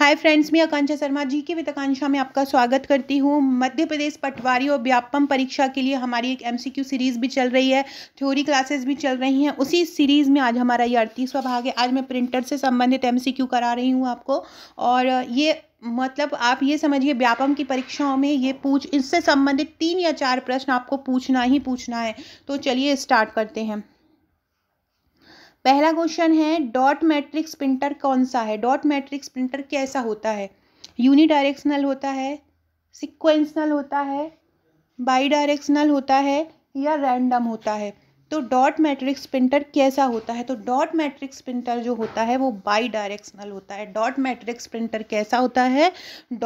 hi friends मैं आकांक्षा शर्मा जी के वित्तकांक्षा में आपका स्वागत करती हूँ मध्य प्रदेश पटवारी और व्यापम परीक्षा के लिए हमारी एक एमसीक्यू सीरीज़ भी चल रही है थ्योरी क्लासेस भी चल रही हैं उसी सीरीज़ में आज हमारा ये अड़तीसवा भाग है आज मैं प्रिंटर से संबंधित एमसीक्यू करा रही हूँ आपको और ये मतलब आप ये समझिए व्यापम की परीक्षाओं में ये पूछ इससे संबंधित तीन या चार प्रश्न आपको पूछना ही पूछना है तो चलिए स्टार्ट करते हैं पहला क्वेश्चन है डॉट मैट्रिक्स प्रिंटर कौन सा है डॉट मैट्रिक्स प्रिंटर कैसा होता है यूनिडायरेक्शनल होता है सिक्वेंसनल होता है बाई डायरेक्शनल होता है या रैंडम होता है तो डॉट मैट्रिक्स प्रिंटर कैसा होता है तो डॉट मैट्रिक्स प्रिंटर जो होता है वो बाई डायरेक्शनल होता है डॉट मैट्रिक्स प्रिंटर कैसा होता है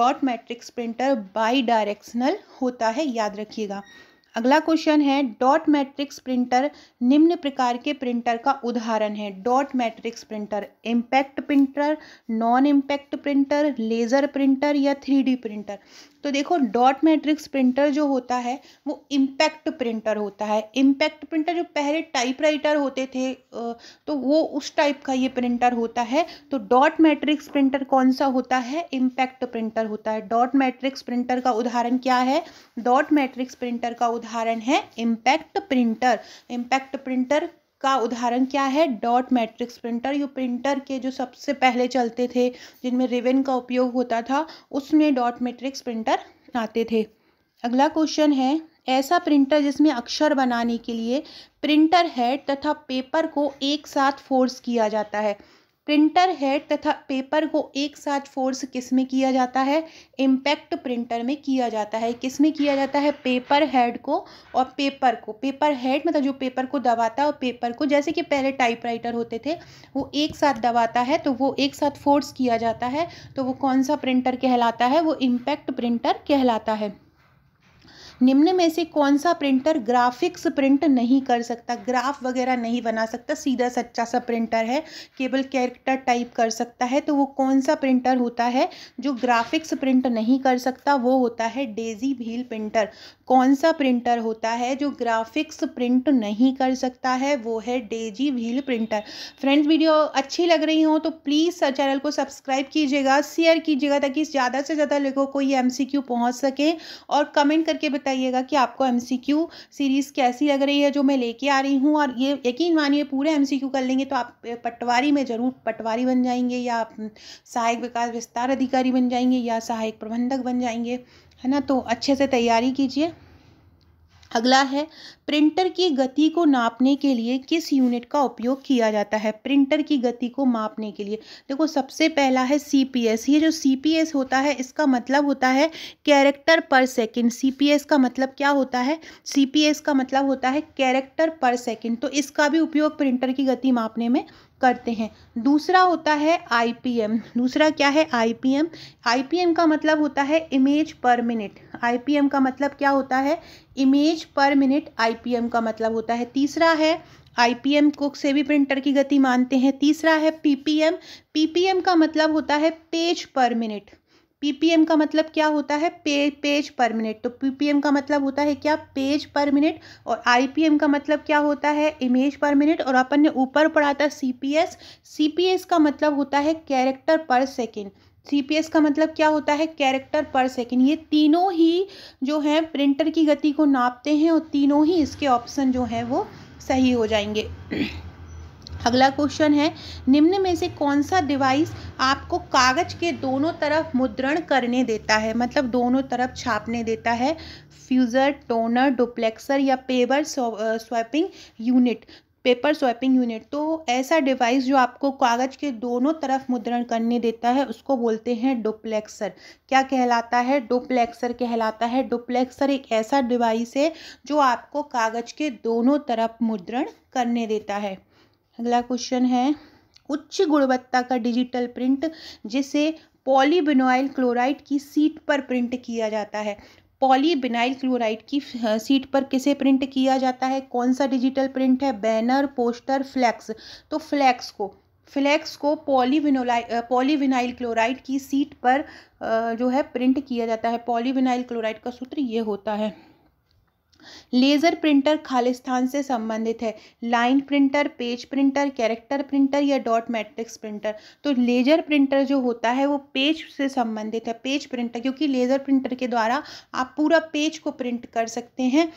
dot matrix printer bidirectional होता है याद रखिएगा अगला क्वेश्चन है डॉट मैट्रिक्स प्रिंटर निम्न प्रकार के प्रिंटर का उदाहरण है dot matrix printer impact printer non impact printer laser printer या थ्री प्रिंटर तो देखो डॉट मैट्रिक्स प्रिंटर जो होता है वो इम्पैक्ट प्रिंटर होता है इम्पैक्ट प्रिंटर जो पहले टाइपराइटर होते थे तो वो उस टाइप का ये प्रिंटर होता है तो डॉट मैट्रिक्स प्रिंटर कौन सा होता है इम्पैक्ट प्रिंटर होता है डॉट मैट्रिक्स प्रिंटर का उदाहरण क्या है डॉट मैट्रिक्स प्रिंटर का उदाहरण है इम्पैक्ट प्रिंटर इम्पैक्ट प्रिंटर का उदाहरण क्या है डॉट मैट्रिक्स प्रिंटर ये प्रिंटर के जो सबसे पहले चलते थे जिनमें रिबन का उपयोग होता था उसमें डॉट मैट्रिक्स प्रिंटर आते थे अगला क्वेश्चन है ऐसा प्रिंटर जिसमें अक्षर बनाने के लिए प्रिंटर हेड तथा पेपर को एक साथ फोर्स किया जाता है प्रिंटर हेड तथा पेपर को एक साथ फोर्स किस में किया जाता है इम्पैक्ट प्रिंटर में किया जाता है किस में किया जाता है पेपर हेड को और पेपर को पेपर हेड मतलब जो पेपर को दबाता है और पेपर को जैसे कि पहले टाइपराइटर होते थे वो एक साथ दबाता है तो वो एक साथ फोर्स किया जाता है तो वो कौन सा प्रिंटर कहलाता है वो इम्पैक्ट प्रिंटर कहलाता है निम्न में से कौन सा प्रिंटर ग्राफिक्स प्रिंट नहीं कर सकता ग्राफ वगैरह नहीं बना सकता सीधा सच्चा सा प्रिंटर है केवल कैरेक्टर टाइप कर सकता है तो वो कौन सा प्रिंटर होता है जो ग्राफिक्स प्रिंट नहीं कर सकता वो होता है डेजी भील प्रिंटर कौन सा प्रिंटर होता है जो ग्राफिक्स प्रिंट नहीं कर सकता है वो है daisy wheel printer friends video अच्छी लग रही हो तो प्लीज़ चैनल को सब्सक्राइब कीजिएगा शेयर कीजिएगा ताकि ज़्यादा से ज़्यादा लोगों को ये एम पहुंच सके और कमेंट करके बताइएगा कि आपको एम सीरीज़ कैसी लग रही है जो मैं लेके आ रही हूँ और ये यकीन मानिए पूरे एम कर लेंगे तो आप पटवारी में ज़रूर पटवारी बन जाएंगे या सहायक विकास विस्तार अधिकारी बन जाएंगे या सहायक प्रबंधक बन जाएंगे है ना तो अच्छे से तैयारी कीजिए अगला है प्रिंटर की गति को नापने के लिए किस यूनिट का उपयोग किया जाता है प्रिंटर की गति को मापने के लिए देखो सबसे पहला है सीपीएस ये जो सीपीएस होता है इसका मतलब होता है कैरेक्टर पर सेकंड सीपीएस का मतलब क्या होता है सीपीएस का मतलब होता है कैरेक्टर पर सेकंड तो इसका भी उपयोग प्रिंटर की गति मापने में करते हैं दूसरा होता है आईपीएम दूसरा क्या है आईपीएम आईपीएम का मतलब होता है इमेज पर मिनट आईपीएम का मतलब क्या होता है इमेज पर मिनट आईपीएम का मतलब होता है तीसरा है आईपीएम को से भी प्रिंटर की गति मानते हैं तीसरा है पीपीएम पीपीएम का मतलब होता है पेज पर मिनट पीपीएम का मतलब क्या होता है पे, पेज पर मिनट तो पीपीएम का मतलब होता है क्या पेज पर मिनट और आईपीएम का मतलब क्या होता है इमेज पर मिनट और अपन ने ऊपर पढ़ा था सीपीएस सीपीएस का मतलब होता है कैरेक्टर पर सेकेंड सीपीएस का मतलब क्या होता है कैरेक्टर पर सेकेंड ये तीनों ही जो हैं प्रिंटर की गति को नापते हैं और तीनों ही इसके ऑप्शन जो हैं वो सही हो जाएंगे अगला क्वेश्चन है निम्न में से कौन सा डिवाइस आपको कागज के दोनों तरफ मुद्रण करने देता है मतलब दोनों तरफ छापने देता है फ्यूज़र टोनर डुप्लेक्सर या paper swapping unit paper swapping unit तो ऐसा डिवाइस जो आपको कागज के दोनों तरफ मुद्रण करने देता है उसको बोलते हैं डुप्लेक्सर क्या कहलाता है डुप्लेक्सर कहलाता है डुप्लेक्सर एक ऐसा डिवाइस है जो आपको कागज के दोनों तरफ मुद्रण करने देता है अगला क्वेश्चन है उच्च गुणवत्ता का डिजिटल प्रिंट जिसे पॉलीबिनोइल क्लोराइड की सीट पर प्रिंट किया जाता है पॉलीबिनाइल क्लोराइड की सीट पर किसे प्रिंट किया जाता है कौन सा डिजिटल प्रिंट है बैनर पोस्टर फ्लैक्स तो फ्लैक्स को फ्लैक्स को पॉलीविनोलाइ पॉलीविनाइल क्लोराइड की सीट पर जो है प्रिंट किया जाता है पॉलीविनाइल क्लोराइड का सूत्र ये होता है लेज़र प्रिंटर खालिस्तान से संबंधित है line printer page printer character printer या डॉट मैट्रिक्स प्रिंटर तो लेज़र प्रिंटर जो होता है वो पेज से संबंधित है पेज प्रिंटर क्योंकि लेज़र प्रिंटर के द्वारा आप पूरा पेज को प्रिंट कर सकते हैं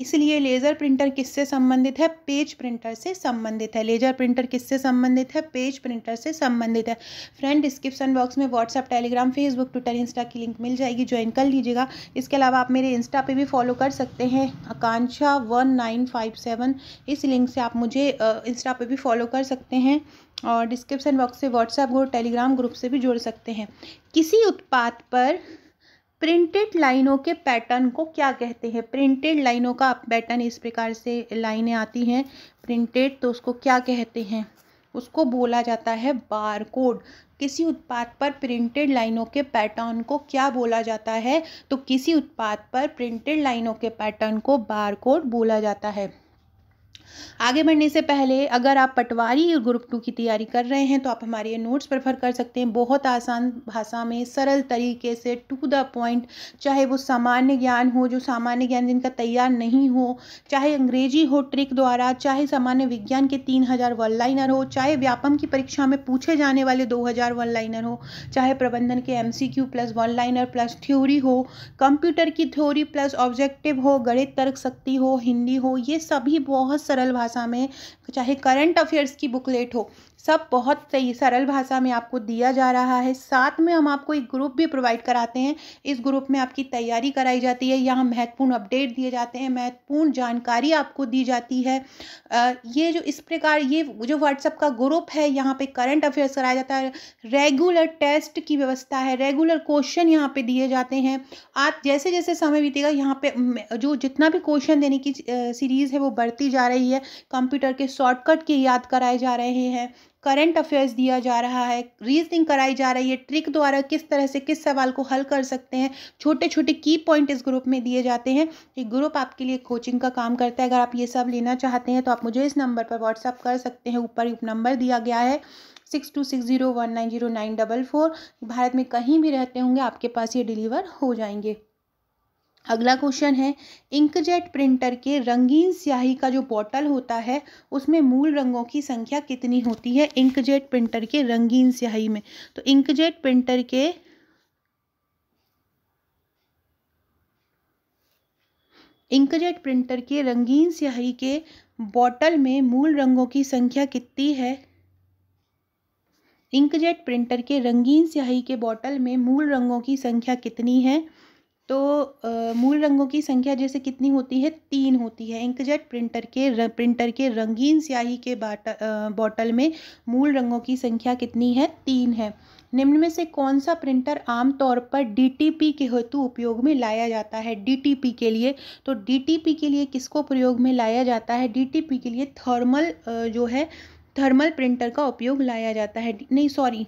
इसलिए लेज़र प्रिंटर किससे संबंधित है पेज प्रिंटर से संबंधित है लेज़र प्रिंटर किससे संबंधित है पेज प्रिंटर से संबंधित है फ्रेंड डिस्क्रिप्शन बॉक्स में WhatsApp Telegram Facebook Twitter Insta की लिंक मिल जाएगी ज्वाइन कर लीजिएगा इसके अलावा आप मेरे इंस्टा पर भी फॉलो कर सकते हैं Akanksha one nine five seven इस लिंक से आप मुझे इंस्टा पर भी फॉलो कर सकते हैं और डिस्क्रिप्शन बॉक्स से व्हाट्सएप ग्रुप टेलीग्राम ग्रुप से भी जोड़ सकते हैं किसी उत्पाद पर प्रिंटेड लाइनों के पैटर्न को क्या कहते हैं प्रिंटेड लाइनों का पैटर्न इस प्रकार से लाइनें आती हैं प्रिंटेड तो उसको क्या कहते हैं उसको बोला जाता है बार कोड किसी उत्पाद पर प्रिंटेड लाइनों के पैटर्न को क्या बोला जाता है तो किसी उत्पाद पर प्रिंटेड लाइनों के पैटर्न को बार कोड बोला जाता है आगे बढ़ने से पहले अगर आप पटवारी ग्रुप टू की तैयारी कर रहे हैं तो आप हमारे नोट्स प्रेफर कर सकते हैं बहुत आसान भाषा में सरल तरीके से टू द पॉइंट चाहे वो सामान्य ज्ञान हो जो सामान्य ज्ञान जिनका तैयार नहीं हो चाहे अंग्रेजी हो ट्रिक द्वारा चाहे सामान्य विज्ञान के तीन हज़ार वन लाइनर हो चाहे व्यापम की परीक्षा में पूछे जाने वाले दो हज़ार वन लाइनर हो चाहे प्रबंधन के M C Q plus one liner plus theory हो कंप्यूटर की थ्योरी प्लस ऑब्जेक्टिव हो गणित तर्क शक्ति हो हिंदी हो ये सभी बहुत सरल भाषा में चाहे करंट अफेयर्स की बुकलेट हो सब बहुत सही सरल भाषा में आपको दिया जा रहा है साथ में हम आपको एक ग्रुप भी प्रोवाइड कराते हैं इस ग्रुप में आपकी तैयारी कराई जाती है यहाँ महत्वपूर्ण अपडेट दिए जाते हैं महत्वपूर्ण जानकारी आपको दी जाती है ये जो इस प्रकार ये जो व्हाट्सअप का ग्रुप है यहाँ पे करंट अफेयर्स कराया जाता है रेगुलर टेस्ट की व्यवस्था है रेगुलर क्वेश्चन यहाँ पर दिए जाते हैं आप जैसे जैसे समय बीतेगा यहाँ पर जो जितना भी क्वेश्चन देने की सीरीज़ है वो बढ़ती जा रही है कंप्यूटर के शॉर्टकट के याद कराए जा रहे हैं करंट अफेयर्स दिया जा रहा है रीजनिंग कराई जा रही है ट्रिक द्वारा किस तरह से किस सवाल को हल कर सकते हैं छोटे छोटे की पॉइंट इस ग्रुप में दिए जाते हैं ये ग्रुप आपके लिए कोचिंग का काम करता है अगर आप ये सब लेना चाहते हैं तो आप मुझे इस नंबर पर व्हाट्सअप कर सकते हैं ऊपर नंबर दिया गया है six two six zero one nine zero nine double four Bharat में कहीं भी रहते होंगे आपके पास ये डिलीवर हो जाएंगे अगला क्वेश्चन है इंकजेट प्रिंटर के रंगीन स्याही का जो बॉटल होता है उसमें मूल रंगों की संख्या कितनी होती है इंकजेट प्रिंटर के रंगीन स्याही में तो इंकजेट प्रिंटर के इंकजेट प्रिंटर के रंगीन स्याही के बॉटल में मूल रंगों की संख्या कितनी है इंकजेट प्रिंटर के रंगीन स्याही के बॉटल में मूल रंगों की संख्या कितनी है तो आ, मूल रंगों की संख्या जैसे कितनी होती है तीन होती है इंकजेट प्रिंटर के र, प्रिंटर के रंगीन स्याही के बाट बॉटल में मूल रंगों की संख्या कितनी है तीन है निम्न में से कौन सा प्रिंटर आमतौर पर डीटीपी के हेतु उपयोग में लाया जाता है डीटीपी के लिए तो डीटीपी के लिए किसको प्रयोग में लाया जाता है डीटीपी के लिए थर्मल जो है थर्मल प्रिंटर का उपयोग लाया जाता है नहीं सॉरी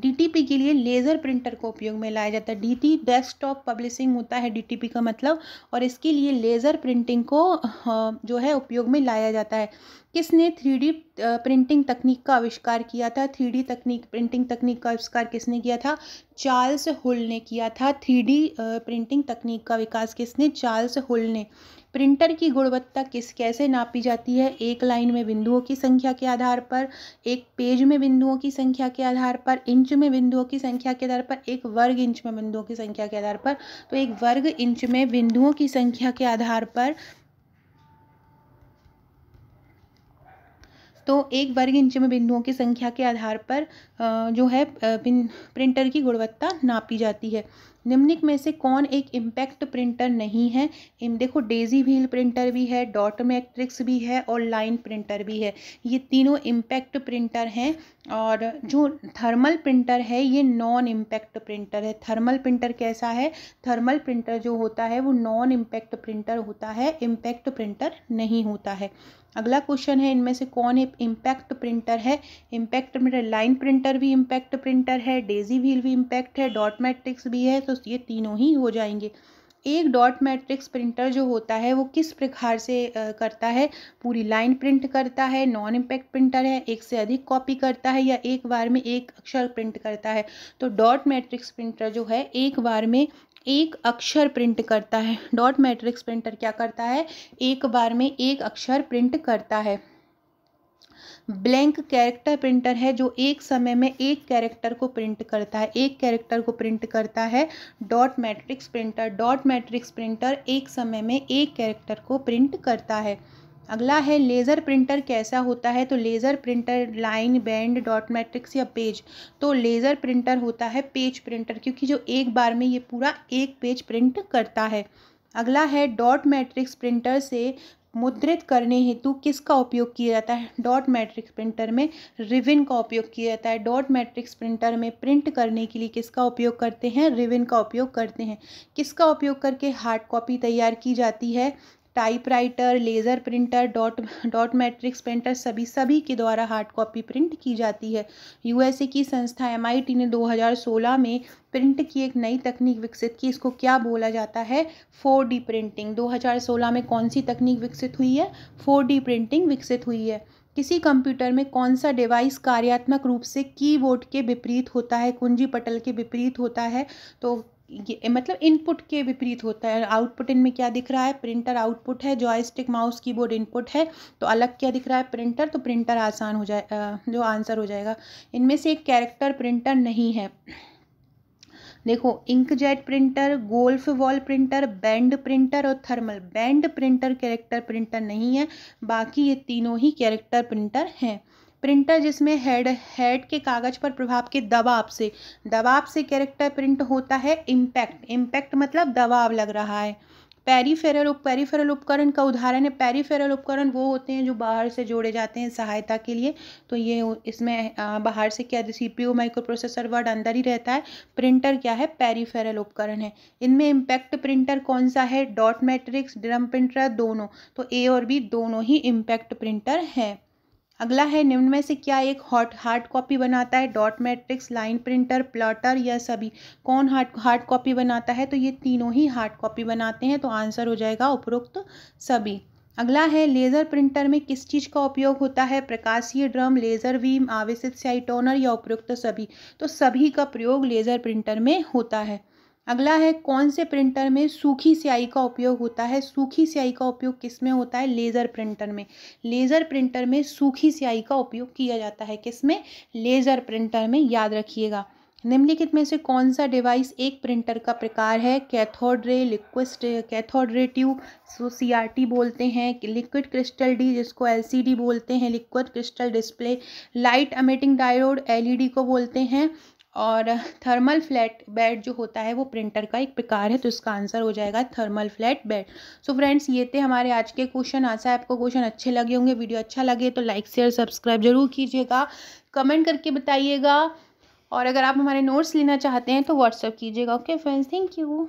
डीटीपी के लिए लेज़र प्रिंटर को उपयोग में लाया जाता है डीटी डेस्कटॉप पब्लिशिंग होता है डीटीपी का मतलब और इसके लिए लेज़र प्रिंटिंग को हाँ, जो है उपयोग में लाया जाता है किसने थ्री प्रिंटिंग तकनीक का आविष्कार किया था थ्री तकनीक प्रिंटिंग तकनीक का आविष्कार किसने किया था चार्ल्स हुल ने किया था थ्री प्रिंटिंग तकनीक का विकास किसने चार्ल्स हुल ने प्रिंटर की गुणवत्ता किस कैसे नापी जाती है एक लाइन में बिंदुओं की संख्या के आधार पर एक पेज में बिंदुओं की संख्या के आधार पर इंच में बिंदुओं की संख्या के आधार पर एक वर्ग इंच में बिंदुओं की संख्या के आधार पर तो एक वर्ग इंच में बिंदुओं की संख्या के आधार पर तो एक वर्ग इंच में बिंदुओं की संख्या के आधार पर जो है प्रिंटर की गुणवत्ता नापी जाती है निम्निक में से कौन एक इम्पैक्ट प्रिंटर नहीं है देखो डेजी व्हील प्रिंटर भी है डॉट मैट्रिक्स भी है और लाइन प्रिंटर भी है ये तीनों इम्पैक्ट प्रिंटर हैं और जो थर्मल प्रिंटर है ये नॉन इम्पैक्ट प्रिंटर है थर्मल प्रिंटर कैसा है थर्मल प्रिंटर जो होता है वो नॉन इम्पैक्ट प्रिंटर होता है इम्पैक्ट प्रिंटर नहीं होता है अगला क्वेश्चन है इनमें से कौन एक इम्पैक्ट प्रिंटर है इम्पैक्ट प्रिंटर लाइन प्रिंटर भी इम्पैक्ट प्रिंटर है डेजी व्हील भी इम्पैक्ट है डॉट मैट्रिक्स भी है तो तो ये तीनों ही हो जाएंगे एक डॉट मैट्रिक्स प्रिंटर जो होता है वो किस प्रकार से करता है पूरी लाइन प्रिंट करता है नॉन इम्पैक्ट प्रिंटर है एक से अधिक कॉपी करता है या एक बार में एक अक्षर प्रिंट करता है तो डॉट मैट्रिक्स प्रिंटर जो है एक बार में एक अक्षर प्रिंट करता है डॉट मैट्रिक्स प्रिंटर क्या करता है एक बार में एक अक्षर प्रिंट करता है ब्लैंक कैरेक्टर प्रिंटर है जो एक समय में एक कैरेक्टर को प्रिंट करता है एक कैरेक्टर को प्रिंट करता है dot matrix printer dot matrix printer एक समय में एक कैरेक्टर को प्रिंट करता है अगला है लेज़र प्रिंटर कैसा होता है तो laser printer line band dot matrix या पेज तो लेज़र प्रिंटर होता है पेज प्रिंटर क्योंकि जो एक बार में ये पूरा एक पेज प्रिंट करता है अगला है डॉट मैट्रिक्स प्रिंटर से मुद्रित करने हेतु किसका उपयोग किया जाता है डॉट मैट्रिक्स प्रिंटर में रिविन का उपयोग किया जाता है डॉट मैट्रिक्स प्रिंटर में प्रिंट करने के लिए किसका उपयोग करते हैं रिविन का उपयोग करते हैं किसका उपयोग करके हार्ड कॉपी तैयार की जाती है typewriter laser printer dot dot matrix printer सभी सभी के द्वारा हार्ड कॉपी प्रिंट की जाती है यूएसए की संस्था एमआईटी ने 2016 में प्रिंट की एक नई तकनीक विकसित की इसको क्या बोला जाता है फोर डी प्रिंटिंग 2016 में कौन सी तकनीक विकसित हुई है फोर डी प्रिंटिंग विकसित हुई है किसी कंप्यूटर में कौन सा डिवाइस कार्यात्मक रूप से कीबोर्ड के विपरीत होता है कुंजी पटल के विपरीत होता है तो ये मतलब इनपुट के विपरीत होता है आउटपुट इनमें क्या दिख रहा है प्रिंटर आउटपुट है जॉयस्टिक माउस कीबोर्ड इनपुट है तो अलग क्या दिख रहा है प्रिंटर तो प्रिंटर आसान हो जाए जो आंसर हो जाएगा इनमें से एक कैरेक्टर प्रिंटर नहीं है देखो inkjet printer golf ball printer band printer और thermal band printer character printer नहीं है बाकी ये तीनों ही कैरेक्टर प्रिंटर हैं प्रिंटर जिसमें हेड हेड के कागज़ पर प्रभाव के दबाव से दबाव से कैरेक्टर प्रिंट होता है इम्पैक्ट इम्पैक्ट मतलब दबाव लग रहा है पेरीफेरल उप पेरीफेरल उपकरण का उदाहरण है पेरीफेरल उपकरण वो होते हैं जो बाहर से जोड़े जाते हैं सहायता के लिए तो ये इसमें बाहर से क्या C P microprocessor word अंदर ही रहता है प्रिंटर क्या है पेरीफेरल उपकरण है इनमें इम्पैक्ट प्रिंटर कौन सा है डॉट मैट्रिक्स ड्रम प्रिंटर दोनों तो ए और बी दोनों ही इम्पैक्ट प्रिंटर हैं अगला है निम्न में से क्या एक हॉट हार्ड कॉपी बनाता है dot matrix line printer plotter या सभी कौन हार्ड हार्ड कॉपी बनाता है तो ये तीनों ही हार्ड कॉपी बनाते हैं तो आंसर हो जाएगा उपरोक्त सभी अगला है लेज़र प्रिंटर में किस चीज़ का उपयोग होता है प्रकाशीय ड्रम लेज़र वीम आवेशित स्याई टोनर या उपयुक्त सभी तो सभी का प्रयोग लेज़र प्रिंटर में होता है अगला है कौन से प्रिंटर में सूखी स्याही का उपयोग होता है सूखी स्याही का उपयोग किस में होता है लेज़र प्रिंटर में लेज़र प्रिंटर में सूखी स्याही का उपयोग किया जाता है किस में लेज़र प्रिंटर में याद रखिएगा निम्नलिखित में से कौन सा डिवाइस एक प्रिंटर का प्रकार है cathode ray लिक्विस्ट cathode ray tube so C बोलते हैं लिक्विड क्रिस्टल डी जिसको एलसीडी बोलते हैं liquid crystal display light emitting diode LED को बोलते हैं और थर्मल फ्लैट बेड जो होता है वो प्रिंटर का एक प्रकार है तो इसका आंसर हो जाएगा thermal flat bed so friends ये थे हमारे आज के क्वेश्चन आशा है आपको क्वेश्चन अच्छे लगे होंगे वीडियो अच्छा लगे तो लाइक शेयर सब्सक्राइब जरूर कीजिएगा कमेंट करके बताइएगा और अगर आप हमारे नोट्स लेना चाहते हैं तो व्हाट्सअप कीजिएगा ओके फ्रेंड्स थैंक यू